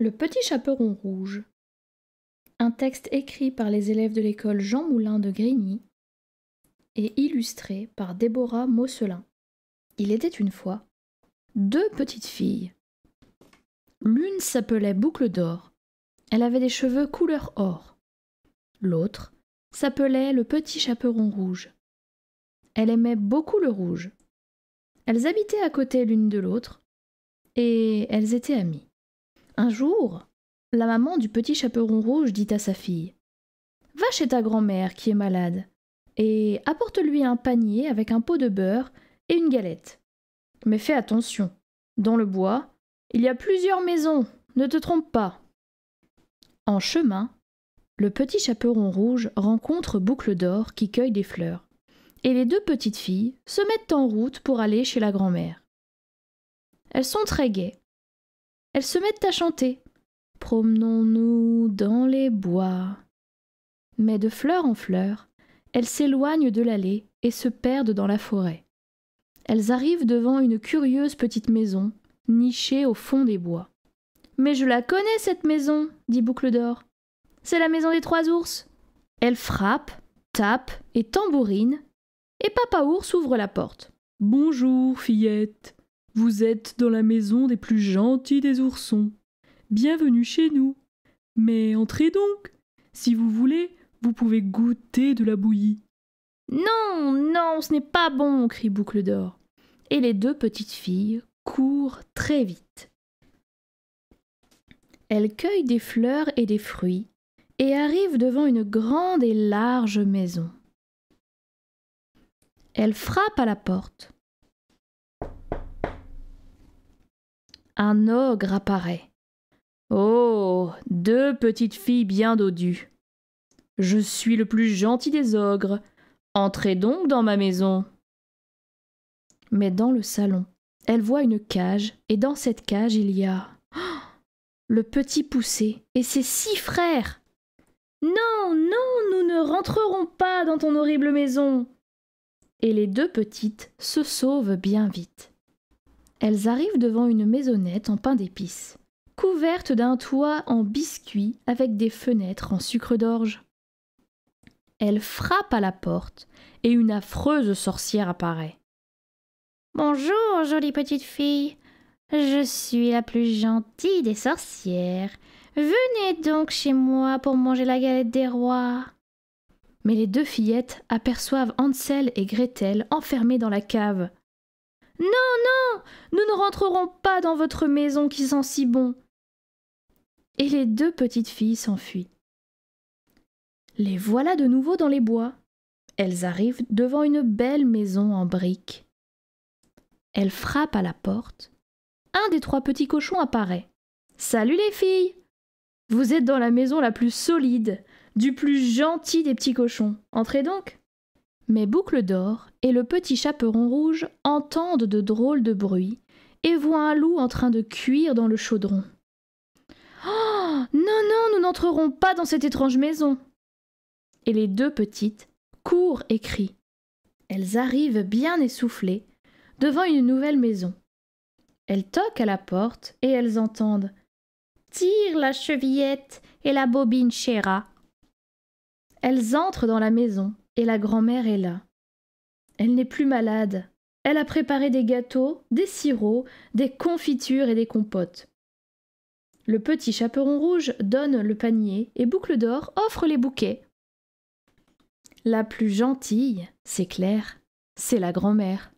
Le petit chaperon rouge. Un texte écrit par les élèves de l'école Jean Moulin de Grigny et illustré par Déborah Mosselin. Il était une fois deux petites filles. L'une s'appelait Boucle d'Or. Elle avait des cheveux couleur or. L'autre s'appelait le petit chaperon rouge. Elle aimait beaucoup le rouge. Elles habitaient à côté l'une de l'autre et elles étaient amies. Un jour, la maman du petit chaperon rouge dit à sa fille Va chez ta grand-mère qui est malade et apporte-lui un panier avec un pot de beurre et une galette. Mais fais attention, dans le bois, il y a plusieurs maisons, ne te trompe pas. En chemin, le petit chaperon rouge rencontre Boucle d'Or qui cueille des fleurs, et les deux petites filles se mettent en route pour aller chez la grand-mère. Elles sont très gaies, elles se mettent à chanter. Promenons-nous dans les bois. Mais de fleur en fleur, elles s'éloignent de l'allée et se perdent dans la forêt. Elles arrivent devant une curieuse petite maison, nichée au fond des bois. Mais je la connais, cette maison, dit Boucle d'Or. C'est la maison des trois ours. Elles frappent, tapent et tambourinent. et Papa Ours ouvre la porte. Bonjour, fillette, vous êtes dans la maison des plus gentils des oursons. Bienvenue chez nous. Mais entrez donc. Si vous voulez, vous pouvez goûter de la bouillie. Non, non, ce n'est pas bon, crie Boucle d'Or. Et les deux petites filles courent très vite. Elles cueillent des fleurs et des fruits et arrivent devant une grande et large maison. Elles frappent à la porte. un ogre apparaît. Oh. Deux petites filles bien dodues. Je suis le plus gentil des ogres. Entrez donc dans ma maison. Mais dans le salon, elle voit une cage, et dans cette cage il y a oh, le petit poussé et ses six frères. Non, non, nous ne rentrerons pas dans ton horrible maison. Et les deux petites se sauvent bien vite elles arrivent devant une maisonnette en pain d'épices, couverte d'un toit en biscuit avec des fenêtres en sucre d'orge. Elles frappent à la porte et une affreuse sorcière apparaît. Bonjour, jolie petite fille. Je suis la plus gentille des sorcières. Venez donc chez moi pour manger la galette des rois. Mais les deux fillettes aperçoivent Hansel et Gretel enfermées dans la cave. Non, non, nous ne rentrerons pas dans votre maison qui sent si bon. Et les deux petites filles s'enfuient. Les voilà de nouveau dans les bois. Elles arrivent devant une belle maison en briques. Elles frappent à la porte. Un des trois petits cochons apparaît. Salut les filles Vous êtes dans la maison la plus solide, du plus gentil des petits cochons. Entrez donc mes Boucle d'Or et le petit chaperon rouge entendent de drôles de bruits et voient un loup en train de cuire dans le chaudron. Oh Non, non, nous n'entrerons pas dans cette étrange maison Et les deux petites courent et crient. Elles arrivent bien essoufflées devant une nouvelle maison. Elles toquent à la porte et elles entendent Tire la chevillette et la bobine chéra. Elles entrent dans la maison et la grand-mère est là. Elle n'est plus malade. Elle a préparé des gâteaux, des sirops, des confitures et des compotes. Le petit chaperon rouge donne le panier et Boucle d'Or offre les bouquets. La plus gentille, c'est clair, c'est la grand-mère.